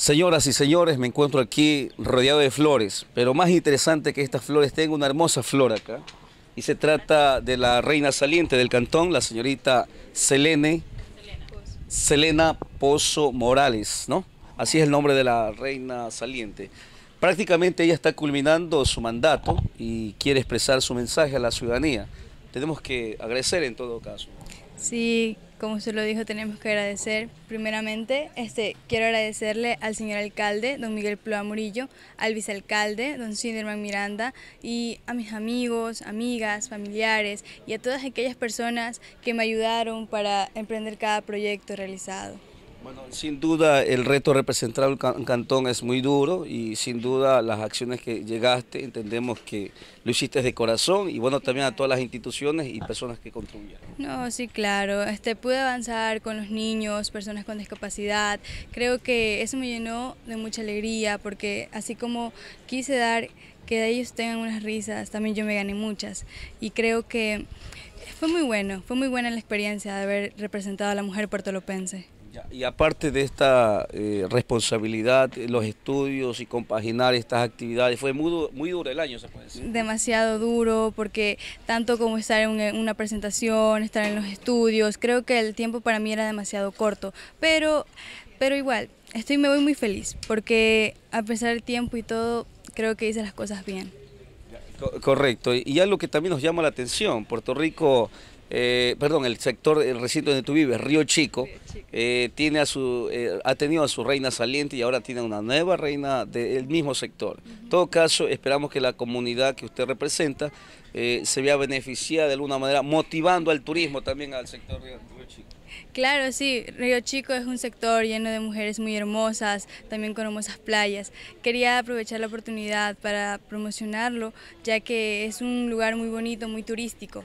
Señoras y señores, me encuentro aquí rodeado de flores, pero más interesante que estas flores, tengo una hermosa flor acá, y se trata de la reina saliente del cantón, la señorita Selene, Selena Pozo Morales, ¿no? Así es el nombre de la reina saliente. Prácticamente ella está culminando su mandato y quiere expresar su mensaje a la ciudadanía. Tenemos que agradecer en todo caso. Sí, como usted lo dijo, tenemos que agradecer. Primeramente, este, quiero agradecerle al señor alcalde, don Miguel Ploa Murillo, al vicealcalde, don Cinderman Miranda, y a mis amigos, amigas, familiares y a todas aquellas personas que me ayudaron para emprender cada proyecto realizado. Bueno, sin duda el reto de representar un cantón es muy duro y sin duda las acciones que llegaste entendemos que lo hiciste de corazón y bueno también a todas las instituciones y personas que contribuyeron. No, sí, claro, este, pude avanzar con los niños, personas con discapacidad, creo que eso me llenó de mucha alegría porque así como quise dar que de ellos tengan unas risas, también yo me gané muchas y creo que fue muy bueno, fue muy buena la experiencia de haber representado a la mujer puertolopense. Y aparte de esta eh, responsabilidad, eh, los estudios y compaginar estas actividades, fue muy, muy duro el año, se puede decir. Demasiado duro, porque tanto como estar en una presentación, estar en los estudios, creo que el tiempo para mí era demasiado corto, pero, pero igual, estoy me voy muy feliz, porque a pesar del tiempo y todo, creo que hice las cosas bien. Correcto, y algo que también nos llama la atención, Puerto Rico eh, perdón, el sector, el recinto donde tú vives, Río Chico, eh, tiene a su, eh, ha tenido a su reina saliente y ahora tiene una nueva reina del mismo sector. En todo caso, esperamos que la comunidad que usted representa se vea beneficiada de alguna manera, motivando al turismo también al sector Río Chico. Claro, sí, Río Chico es un sector lleno de mujeres muy hermosas, también con hermosas playas. Quería aprovechar la oportunidad para promocionarlo, ya que es un lugar muy bonito, muy turístico.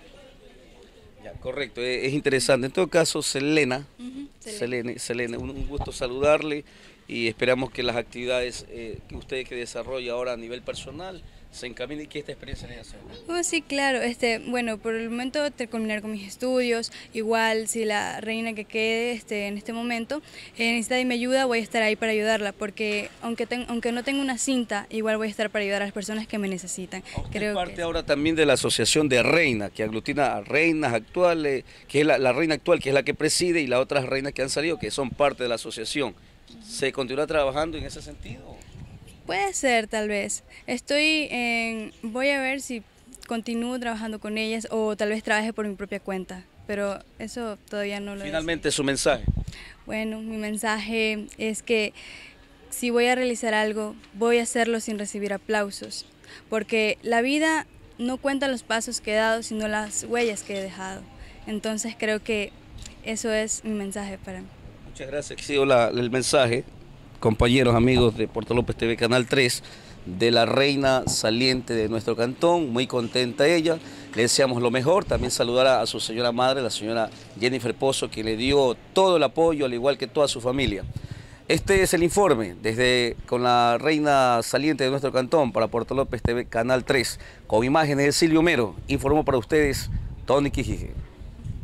Correcto, e-, es, interesante. En todo caso, Selena, un gusto saludarle y esperamos que las actividades eh, que ustedes que ahora a nivel personal se encaminen y que esta experiencia les ayude. Oh, sí, claro. Este, bueno, por el momento terminar con mis estudios, igual si la reina que quede este, en este momento eh, necesita de mi ayuda, voy a estar ahí para ayudarla, porque aunque, aunque no tenga una cinta, igual voy a estar para ayudar a las personas que me necesitan. Ah, Creo parte ahora también de la Asociación de reina que aglutina a reinas actuales, que es la, la reina actual, que es la que preside, y las otras reinas que han salido, que son parte de la asociación. ¿Se continúa trabajando en ese sentido? Puede ser, tal vez. Estoy Voy a ver si continúo trabajando con ellas o tal vez trabaje por mi propia cuenta, pero eso todavía no lo Finalmente, su mensaje. Bueno, mi mensaje es que si voy a realizar algo, voy a hacerlo sin recibir aplausos, porque la vida no cuenta los pasos que he dado, sino las huellas que he dejado. Entonces creo que eso es mi mensaje para mí. Muchas gracias, ha la, el mensaje, compañeros, amigos de Puerto López TV Canal 3, de la reina saliente de nuestro cantón, muy contenta ella, le deseamos lo mejor, también saludar a, su señora madre, la señora Jennifer Pozo, que le dio todo el apoyo, al igual que toda su familia. Este es el informe desde con la reina saliente de nuestro cantón para Puerto López TV Canal 3, con imágenes de Silvio Mero, informó para ustedes Tony Quijije.